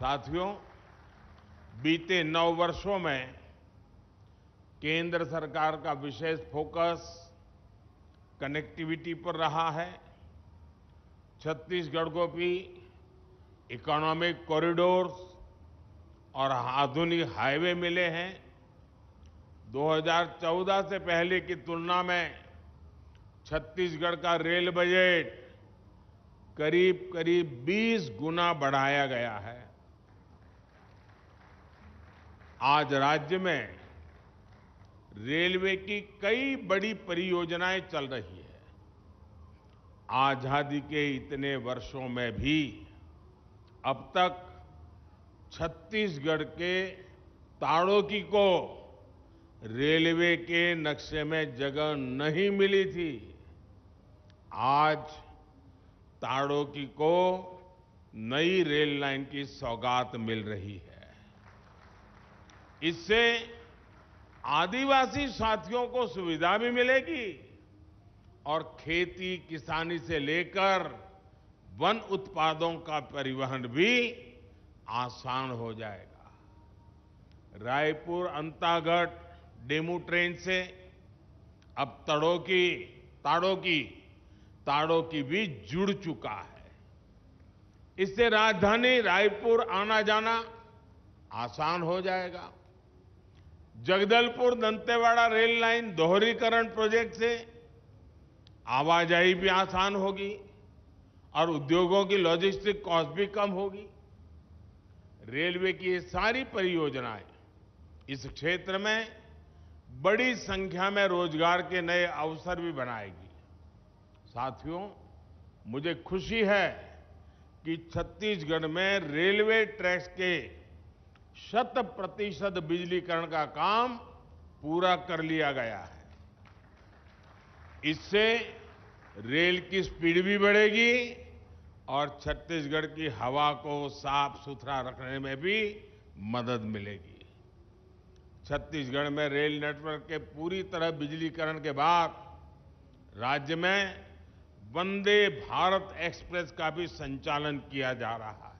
साथियों बीते नौ वर्षों में केंद्र सरकार का विशेष फोकस कनेक्टिविटी पर रहा है छत्तीसगढ़ को भी इकोनॉमिक कॉरिडोर्स और आधुनिक हाईवे मिले हैं 2014 से पहले की तुलना में छत्तीसगढ़ का रेल बजट करीब करीब 20 गुना बढ़ाया गया है आज राज्य में रेलवे की कई बड़ी परियोजनाएं चल रही है आजादी के इतने वर्षों में भी अब तक छत्तीसगढ़ के ताड़ोकी को रेलवे के नक्शे में जगह नहीं मिली थी आज ताड़ोकी को नई रेल लाइन की सौगात मिल रही है इससे आदिवासी साथियों को सुविधा भी मिलेगी और खेती किसानी से लेकर वन उत्पादों का परिवहन भी आसान हो जाएगा रायपुर अंतागढ़ डेमू ट्रेन से अब तड़ो की ताड़ो की ताड़ो की भी जुड़ चुका है इससे राजधानी रायपुर आना जाना आसान हो जाएगा जगदलपुर दंतेवाड़ा रेल लाइन दोहरीकरण प्रोजेक्ट से आवाजाही भी आसान होगी और उद्योगों की लॉजिस्टिक कॉस्ट भी कम होगी रेलवे की ये सारी परियोजनाएं इस क्षेत्र में बड़ी संख्या में रोजगार के नए अवसर भी बनाएगी साथियों मुझे खुशी है कि छत्तीसगढ़ में रेलवे ट्रैक्स के शत प्रतिशत बिजलीकरण का काम पूरा कर लिया गया है इससे रेल की स्पीड भी बढ़ेगी और छत्तीसगढ़ की हवा को साफ सुथरा रखने में भी मदद मिलेगी छत्तीसगढ़ में रेल नेटवर्क के पूरी तरह बिजलीकरण के बाद राज्य में वंदे भारत एक्सप्रेस का भी संचालन किया जा रहा है